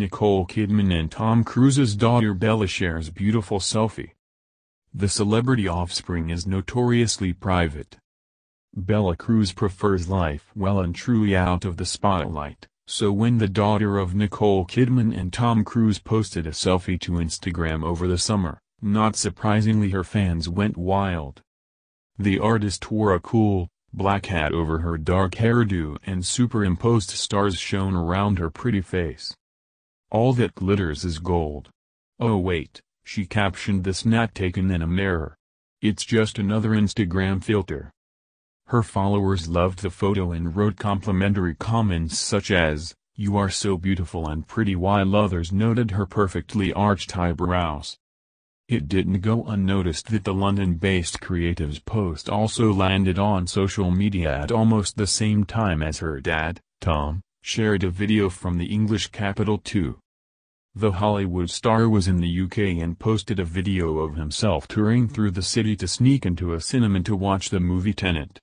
Nicole Kidman and Tom Cruise's daughter Bella shares beautiful selfie. The celebrity offspring is notoriously private. Bella Cruz prefers life well and truly out of the spotlight, so when the daughter of Nicole Kidman and Tom Cruise posted a selfie to Instagram over the summer, not surprisingly her fans went wild. The artist wore a cool, black hat over her dark hairdo and superimposed stars shone around her pretty face. All that glitters is gold. Oh wait, she captioned this not taken in a mirror. It's just another Instagram filter. Her followers loved the photo and wrote complimentary comments such as, You are so beautiful and pretty while others noted her perfectly arched eyebrows. It didn't go unnoticed that the London-based creative's post also landed on social media at almost the same time as her dad, Tom, shared a video from the English capital too. The Hollywood star was in the UK and posted a video of himself touring through the city to sneak into a cinema to watch the movie Tenant.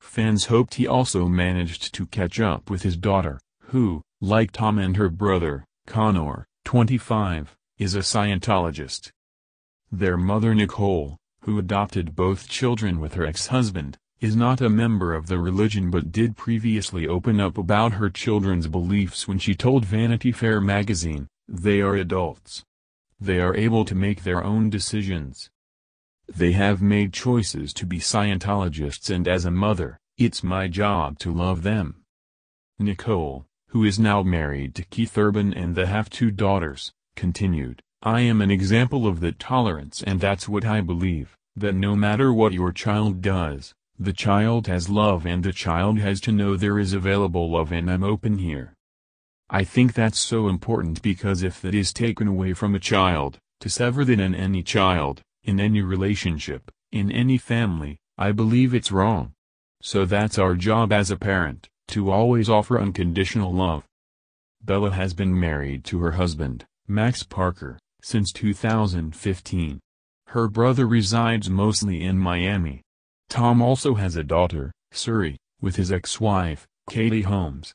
Fans hoped he also managed to catch up with his daughter, who, like Tom and her brother, Connor, 25, is a Scientologist. Their mother Nicole, who adopted both children with her ex-husband, is not a member of the religion but did previously open up about her children's beliefs when she told Vanity Fair magazine, they are adults. They are able to make their own decisions. They have made choices to be Scientologists and as a mother, it's my job to love them. Nicole, who is now married to Keith Urban and they have two daughters, continued, I am an example of that tolerance and that's what I believe, that no matter what your child does, the child has love and the child has to know there is available love and I'm open here. I think that's so important because if that is taken away from a child, to sever that in any child, in any relationship, in any family, I believe it's wrong. So that's our job as a parent, to always offer unconditional love. Bella has been married to her husband, Max Parker, since 2015. Her brother resides mostly in Miami. Tom also has a daughter, Suri, with his ex-wife, Katie Holmes.